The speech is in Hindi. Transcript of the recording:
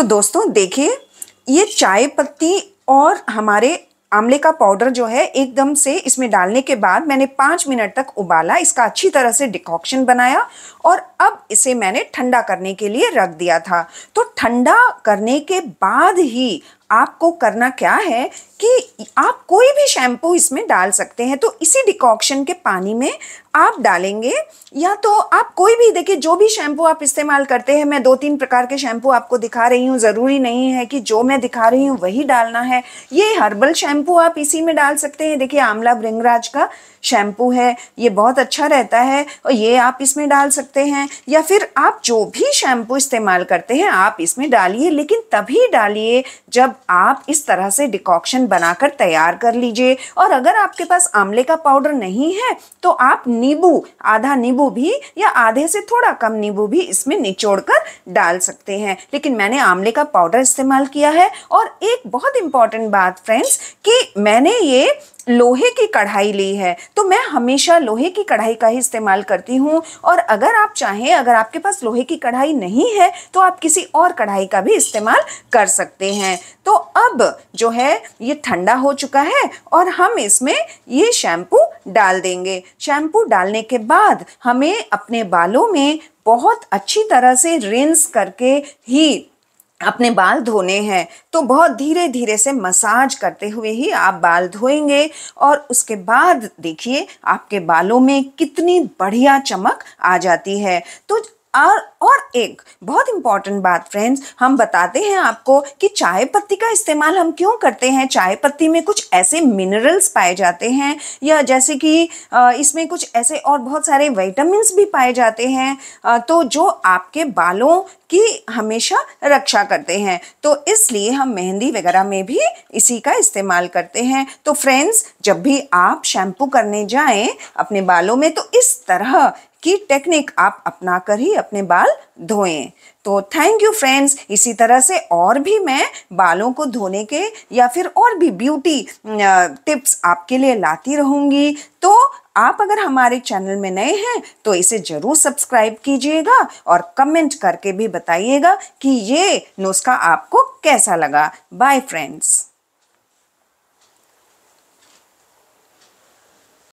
तो दोस्तों देखिए ये चाय पत्ती और हमारे आंवले का पाउडर जो है एकदम से इसमें डालने के बाद मैंने पाँच मिनट तक उबाला इसका अच्छी तरह से डिकॉक्शन बनाया और अब इसे मैंने ठंडा करने के लिए रख दिया था तो ठंडा करने के बाद ही आपको करना क्या है कि आप कोई भी शैम्पू इसमें डाल सकते हैं तो इसी डिकॉक्शन के पानी में आप डालेंगे या तो आप कोई भी देखिए जो भी शैम्पू आप इस्तेमाल करते हैं मैं दो तीन प्रकार के शैम्पू आपको दिखा रही हूँ ज़रूरी नहीं है कि जो मैं दिखा रही हूँ वही डालना है ये हर्बल शैम्पू आप इसी में डाल सकते हैं देखिए आंवला भृंगराज का शैम्पू है ये बहुत अच्छा रहता है और ये आप इसमें डाल सकते हैं या फिर आप जो भी शैम्पू इस्तेमाल करते हैं आप इसमें डालिए लेकिन तभी डालिए जब आप इस तरह से डिकॉक्शन बनाकर तैयार कर लीजिए और अगर आपके पास आमले का पाउडर नहीं है तो आप नींबू आधा नींबू भी या आधे से थोड़ा कम नींबू भी इसमें निचोड़ कर डाल सकते हैं लेकिन मैंने आमले का पाउडर इस्तेमाल किया है और एक बहुत इंपॉर्टेंट बात फ्रेंड्स कि मैंने ये लोहे की कढ़ाई ली है तो मैं हमेशा लोहे की कढ़ाई का ही इस्तेमाल करती हूँ और अगर आप चाहें अगर आपके पास लोहे की कढ़ाई नहीं है तो आप किसी और कढ़ाई का भी इस्तेमाल कर सकते हैं तो अब जो है ये ठंडा हो चुका है और हम इसमें ये शैम्पू डाल देंगे शैम्पू डालने के बाद हमें अपने बालों में बहुत अच्छी तरह से रिंस करके ही अपने बाल धोने हैं तो बहुत धीरे धीरे से मसाज करते हुए ही आप बाल धोएंगे और उसके बाद देखिए आपके बालों में कितनी बढ़िया चमक आ जाती है तो और और एक बहुत इम्पॉर्टेंट बात फ्रेंड्स हम बताते हैं आपको कि चाय पत्ती का इस्तेमाल हम क्यों करते हैं चाय पत्ती में कुछ ऐसे मिनरल्स पाए जाते हैं या जैसे कि इसमें कुछ ऐसे और बहुत सारे विटामिन भी पाए जाते हैं तो जो आपके बालों की हमेशा रक्षा करते हैं तो इसलिए हम मेहंदी वगैरह में भी इसी का इस्तेमाल करते हैं तो फ्रेंड्स जब भी आप शैम्पू करने जाएं अपने बालों में तो इस तरह की टेक्निक आप अपना कर ही अपने बाल धोएं तो थैंक यू फ्रेंड्स इसी तरह से और भी मैं बालों को धोने के या फिर और भी ब्यूटी टिप्स आपके लिए लाती रहूंगी तो आप अगर हमारे चैनल में नए हैं तो इसे ज़रूर सब्सक्राइब कीजिएगा और कमेंट करके भी बताइएगा कि ये नुस्खा आपको कैसा लगा बाय फ्रेंड्स